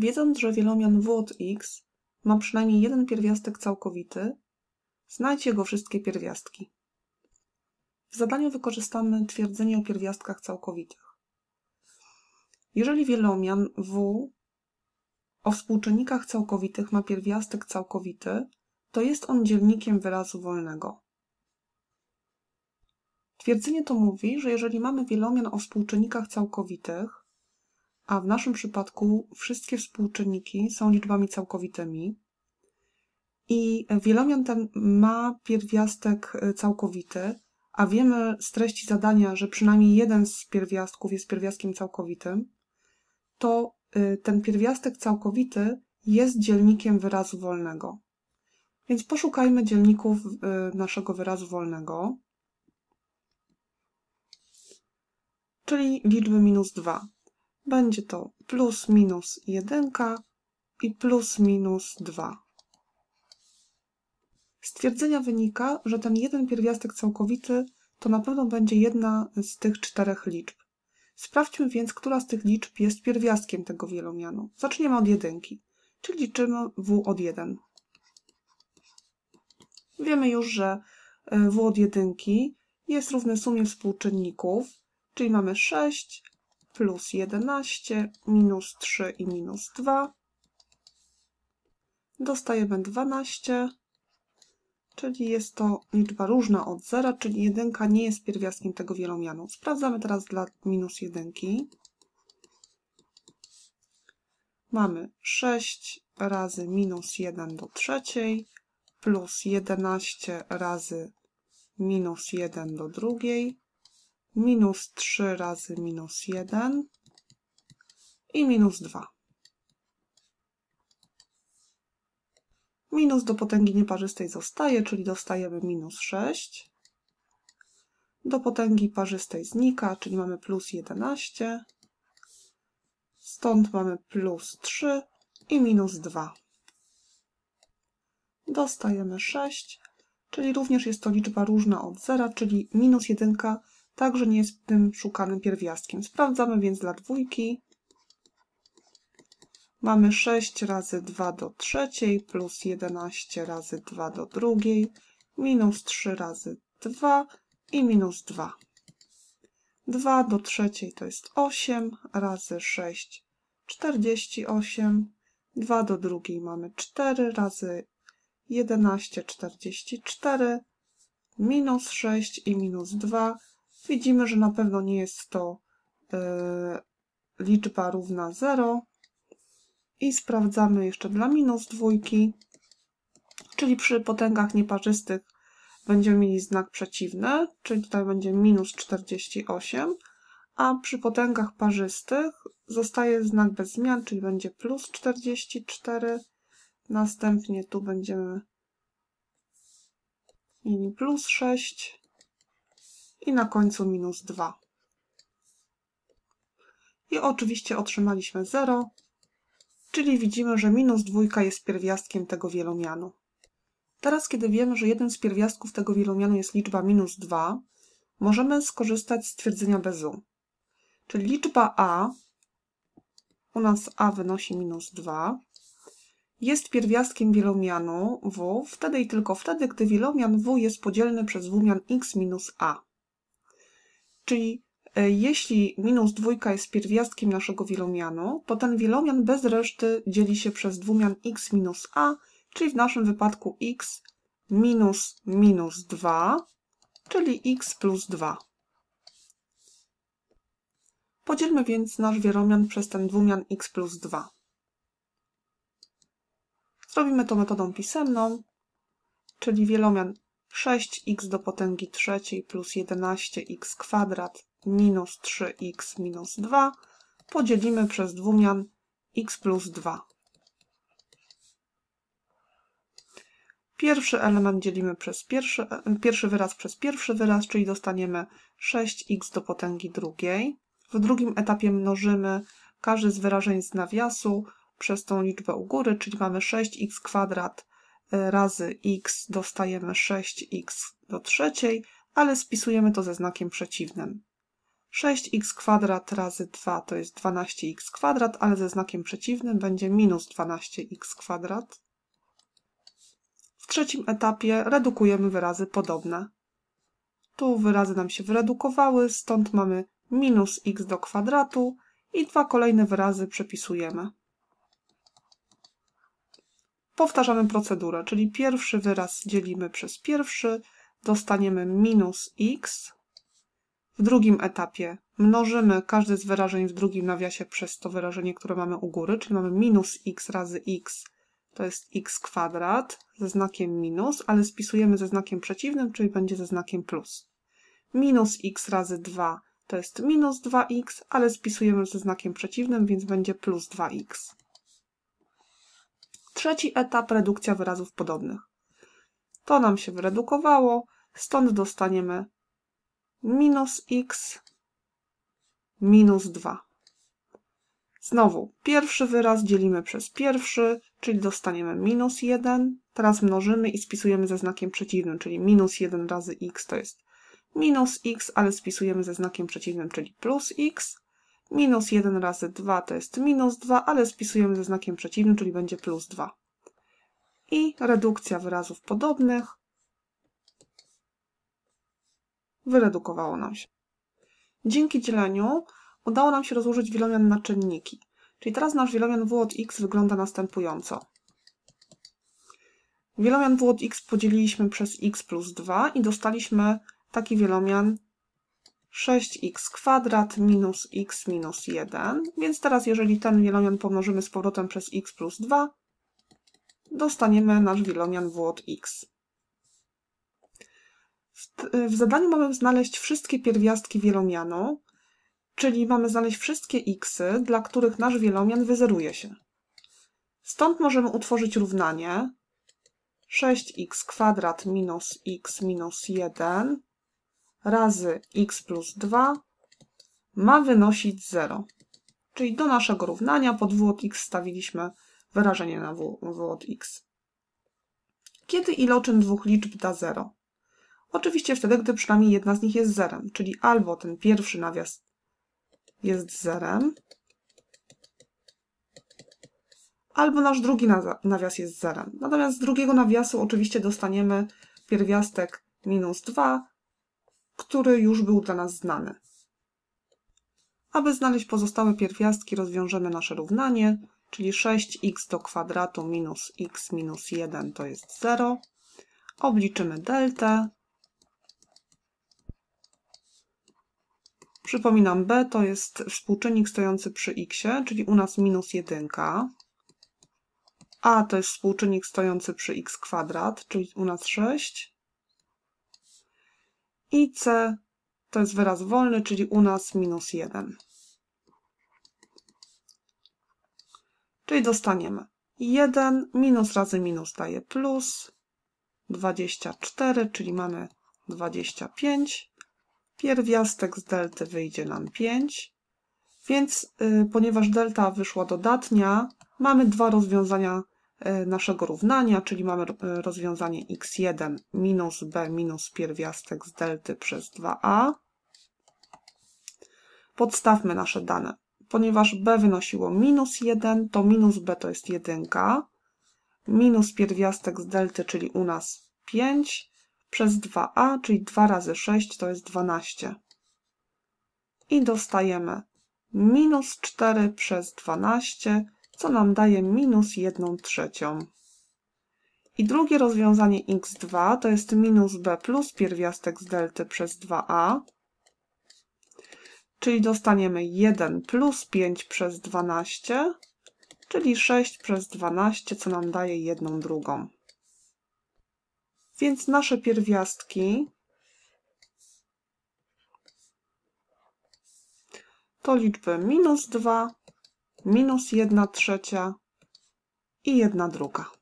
Wiedząc, że wielomian W od X ma przynajmniej jeden pierwiastek całkowity, znajdź jego wszystkie pierwiastki. W zadaniu wykorzystamy twierdzenie o pierwiastkach całkowitych. Jeżeli wielomian W o współczynnikach całkowitych ma pierwiastek całkowity, to jest on dzielnikiem wyrazu wolnego. Twierdzenie to mówi, że jeżeli mamy wielomian o współczynnikach całkowitych, a w naszym przypadku wszystkie współczynniki są liczbami całkowitymi. I wielomian ten ma pierwiastek e, całkowity, a wiemy z treści zadania, że przynajmniej jeden z pierwiastków jest pierwiastkiem całkowitym, to e, ten pierwiastek całkowity jest dzielnikiem wyrazu wolnego. Więc poszukajmy dzielników e, naszego wyrazu wolnego, czyli liczby minus 2 będzie to plus minus 1 i plus minus 2. Stwierdzenia wynika, że ten jeden pierwiastek całkowity to na pewno będzie jedna z tych czterech liczb. Sprawdźmy więc, która z tych liczb jest pierwiastkiem tego wielomianu. Zaczniemy od jedynki, czyli liczymy w od 1. Wiemy już, że e, w od jedynki jest równe sumie współczynników, czyli mamy 6 plus 11, minus 3 i minus 2. Dostajemy 12, czyli jest to liczba różna od 0, czyli 1 nie jest pierwiastkiem tego wielomianu. Sprawdzamy teraz dla minus 1. Mamy 6 razy minus 1 do trzeciej plus 11 razy minus 1 do drugiej minus 3 razy minus 1 i minus 2. Minus do potęgi nieparzystej zostaje, czyli dostajemy minus 6. Do potęgi parzystej znika, czyli mamy plus 11. Stąd mamy plus 3 i minus 2. Dostajemy 6, czyli również jest to liczba różna od 0, czyli minus 1 także nie jest tym szukanym pierwiastkiem. Sprawdzamy więc dla dwójki. Mamy 6 razy 2 do trzeciej plus 11 razy 2 do drugiej minus 3 razy 2 i minus 2. 2 do trzeciej to jest 8 razy 6 48. 2 do drugiej mamy 4 razy 11 44 minus 6 i minus 2 Widzimy, że na pewno nie jest to e, liczba równa 0. I sprawdzamy jeszcze dla minus dwójki, czyli przy potęgach nieparzystych będziemy mieli znak przeciwny, czyli tutaj będzie minus 48, a przy potęgach parzystych zostaje znak bez zmian, czyli będzie plus 44. Następnie tu będziemy mieli plus 6 i na końcu minus 2. I oczywiście otrzymaliśmy 0, czyli widzimy, że minus 2 jest pierwiastkiem tego wielomianu. Teraz, kiedy wiemy, że jeden z pierwiastków tego wielomianu jest liczba minus 2, możemy skorzystać z twierdzenia Bezu. Czyli liczba a, u nas a wynosi minus 2, jest pierwiastkiem wielomianu w, wtedy i tylko wtedy, gdy wielomian w jest podzielny przez wumian x minus a. Czyli e, jeśli minus dwójka jest pierwiastkiem naszego wielomianu, to ten wielomian bez reszty dzieli się przez dwumian x minus a, czyli w naszym wypadku x minus minus 2, czyli x plus 2. Podzielmy więc nasz wielomian przez ten dwumian x plus 2. Zrobimy to metodą pisemną, czyli wielomian 6x do potęgi trzeciej plus 11x kwadrat minus 3x minus 2 podzielimy przez dwumian x plus 2. Pierwszy element dzielimy przez pierwszy, pierwszy wyraz przez pierwszy wyraz, czyli dostaniemy 6x do potęgi drugiej. W drugim etapie mnożymy każdy z wyrażeń z nawiasu przez tą liczbę u góry, czyli mamy 6x kwadrat razy x dostajemy 6x do trzeciej, ale spisujemy to ze znakiem przeciwnym. 6x kwadrat razy 2 to jest 12x kwadrat, ale ze znakiem przeciwnym będzie minus 12x kwadrat. W trzecim etapie redukujemy wyrazy podobne. Tu wyrazy nam się wyredukowały, stąd mamy minus x do kwadratu i dwa kolejne wyrazy przepisujemy. Powtarzamy procedurę, czyli pierwszy wyraz dzielimy przez pierwszy, dostaniemy minus x. W drugim etapie mnożymy każdy z wyrażeń w drugim nawiasie przez to wyrażenie, które mamy u góry, czyli mamy minus x razy x, to jest x kwadrat ze znakiem minus, ale spisujemy ze znakiem przeciwnym, czyli będzie ze znakiem plus. Minus x razy 2 to jest minus 2x, ale spisujemy ze znakiem przeciwnym, więc będzie plus 2x. Trzeci etap redukcja wyrazów podobnych. To nam się wyredukowało, stąd dostaniemy minus x minus 2. Znowu, pierwszy wyraz dzielimy przez pierwszy, czyli dostaniemy minus 1. Teraz mnożymy i spisujemy ze znakiem przeciwnym, czyli minus 1 razy x to jest minus x, ale spisujemy ze znakiem przeciwnym, czyli plus x. Minus 1 razy 2 to jest minus 2, ale spisujemy ze znakiem przeciwnym, czyli będzie plus 2. I redukcja wyrazów podobnych wyredukowało nam się. Dzięki dzieleniu udało nam się rozłożyć wielomian na czynniki. Czyli teraz nasz wielomian w od x wygląda następująco. Wielomian w od x podzieliliśmy przez x plus 2 i dostaliśmy taki wielomian 6x kwadrat minus x minus 1. Więc teraz, jeżeli ten wielomian pomnożymy z powrotem przez x plus 2, dostaniemy nasz wielomian w od x. W, w zadaniu mamy znaleźć wszystkie pierwiastki wielomianu, czyli mamy znaleźć wszystkie xy, dla których nasz wielomian wyzeruje się. Stąd możemy utworzyć równanie 6x kwadrat minus x minus 1 razy x plus 2 ma wynosić 0. Czyli do naszego równania pod w od x stawiliśmy wyrażenie na w, w od x. Kiedy iloczyn dwóch liczb da 0? Oczywiście wtedy, gdy przynajmniej jedna z nich jest zerem, czyli albo ten pierwszy nawias jest zerem, albo nasz drugi nawias jest zerem. Natomiast z drugiego nawiasu oczywiście dostaniemy pierwiastek minus 2, który już był dla nas znany. Aby znaleźć pozostałe pierwiastki, rozwiążemy nasze równanie, czyli 6x do kwadratu minus x minus 1 to jest 0. Obliczymy deltę. Przypominam, b to jest współczynnik stojący przy x, czyli u nas minus 1. a to jest współczynnik stojący przy x kwadrat, czyli u nas 6 i c to jest wyraz wolny, czyli u nas minus 1. Czyli dostaniemy 1 minus razy minus daje plus 24, czyli mamy 25. Pierwiastek z delty wyjdzie nam 5. Więc y, ponieważ delta wyszła dodatnia, mamy dwa rozwiązania E, naszego równania, czyli mamy e, rozwiązanie x1 minus b minus pierwiastek z delty przez 2a. Podstawmy nasze dane. Ponieważ b wynosiło minus 1, to minus b to jest 1, minus pierwiastek z delty, czyli u nas 5, przez 2a, czyli 2 razy 6 to jest 12. I dostajemy minus 4 przez 12, co nam daje minus 1 trzecią. I drugie rozwiązanie x2 to jest minus b plus pierwiastek z delty przez 2a, czyli dostaniemy 1 plus 5 przez 12, czyli 6 przez 12, co nam daje 1 drugą. Więc nasze pierwiastki to liczby minus 2, minus 1 trzecia i 1 druga.